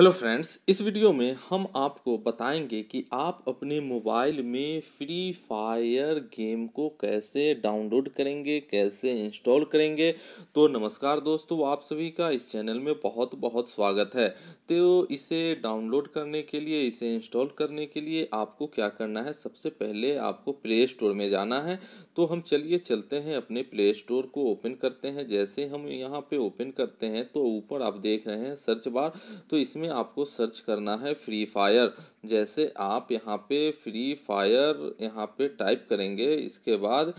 hello friends इस video में हम आपको बताएंगे कि आप अपने मोबाइल में फ्री फायर गेम को कैसे डाउनलोड करेंगे कैसे इंस्टॉल करेंगे तो नमस्कार दोस्तों आप सभी का इस चैनल में बहुत बहुत स्वागत है तो इसे डाउनलोड करने के लिए इसे इंस्टॉल करने के लिए आपको क्या करना है सबसे पहले आपको प्ले स्टोर में जाना है तो हम चलिए चलते हैं अपने प्ले स्टोर को ओपन करते हैं जैसे हम यहाँ पर ओपन करते हैं तो ऊपर आप देख रहे हैं सर्च बार तो इसमें आपको सर्च करना है फ्री फायर जैसे आप यहाँ पे फ्री फायर यहाँ पे टाइप करेंगे इसके बाद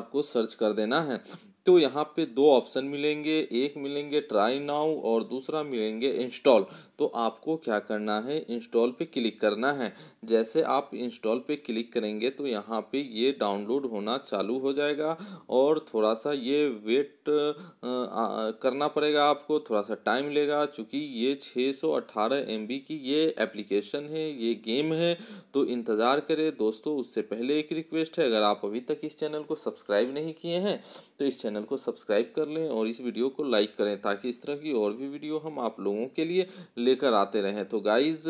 आपको सर्च कर देना है तो यहाँ पे दो ऑप्शन मिलेंगे एक मिलेंगे ट्राई नाउ और दूसरा मिलेंगे इंस्टॉल तो आपको क्या करना है इंस्टॉल पे क्लिक करना है जैसे आप इंस्टॉल पे क्लिक करेंगे तो यहाँ पे ये डाउनलोड होना चालू हो जाएगा और थोड़ा सा ये वेट आ, करना पड़ेगा आपको थोड़ा सा टाइम लेगा चूँकि ये 618 सौ की ये एप्लीकेशन है ये गेम है तो इंतज़ार करें दोस्तों उससे पहले एक रिक्वेस्ट है अगर आप अभी तक इस चैनल को सब्सक्राइब नहीं किए हैं तो इस चैनल को सब्सक्राइब कर लें और इस वीडियो को लाइक करें ताकि इस तरह की और भी वीडियो हम आप लोगों के लिए ले लेकर आते रहे तो गाइज़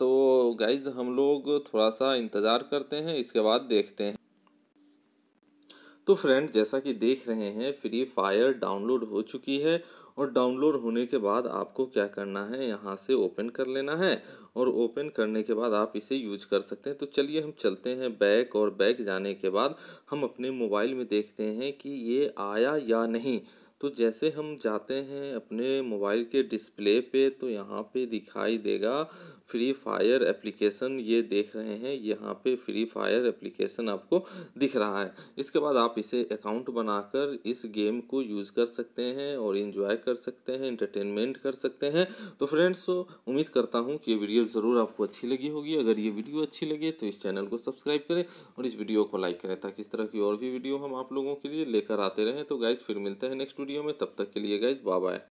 तो गाइज़ हम लोग थोड़ा सा इंतज़ार करते हैं इसके बाद देखते हैं तो फ्रेंड जैसा कि देख रहे हैं फ्री फायर डाउनलोड हो चुकी है और डाउनलोड होने के बाद आपको क्या करना है यहाँ से ओपन कर लेना है और ओपन करने के बाद आप इसे यूज कर सकते हैं तो चलिए हम चलते हैं बैक और बैक जाने के बाद हम अपने मोबाइल में देखते हैं कि ये आया या नहीं तो जैसे हम जाते हैं अपने मोबाइल के डिस्प्ले पे तो यहाँ पे दिखाई देगा फ्री फायर एप्लीकेशन ये देख रहे हैं यहाँ पे फ्री फायर एप्लीकेशन आपको दिख रहा है इसके बाद आप इसे अकाउंट बनाकर इस गेम को यूज़ कर सकते हैं और इन्जॉय कर सकते हैं इंटरटेनमेंट कर सकते हैं तो फ्रेंड्स तो उम्मीद करता हूँ कि ये वीडियो ज़रूर आपको अच्छी लगी होगी अगर ये वीडियो अच्छी लगे तो इस चैनल को सब्सक्राइब करें और इस वीडियो को लाइक करें ताकि इस तरह की और भी वीडियो हम आप लोगों के लिए लेकर आते रहें तो गाइज़ फिर मिलते हैं नेक्स्ट वीडियो वीडियो में तब तक के लिए गए बाय